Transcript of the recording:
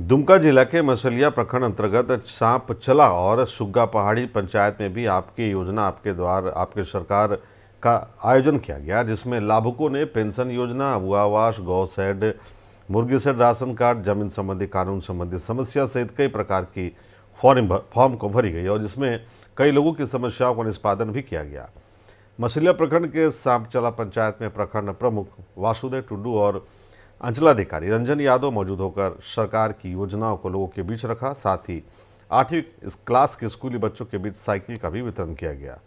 दुमका जिला के मसलिया प्रखंड अंतर्गत सांप चला और सुग्गा पहाड़ी पंचायत में भी आपकी योजना आपके द्वार आपके सरकार का आयोजन किया गया जिसमें लाभुकों ने पेंशन योजना हुआवास गौ सेड मुर्गी सेड राशन कार्ड जमीन संबंधी कानून संबंधी समस्या सहित कई प्रकार की फॉर्म फॉर्म को भरी गई और जिसमें कई लोगों की समस्याओं का निष्पादन भी किया गया मसलिया प्रखंड के सांपचला पंचायत में प्रखंड प्रमुख वासुदेव टुडू और अंचलाधिकारी रंजन यादव मौजूद होकर सरकार की योजनाओं को लोगों के बीच रखा साथ ही आठवीं क्लास के स्कूली बच्चों के बीच साइकिल का भी वितरण किया गया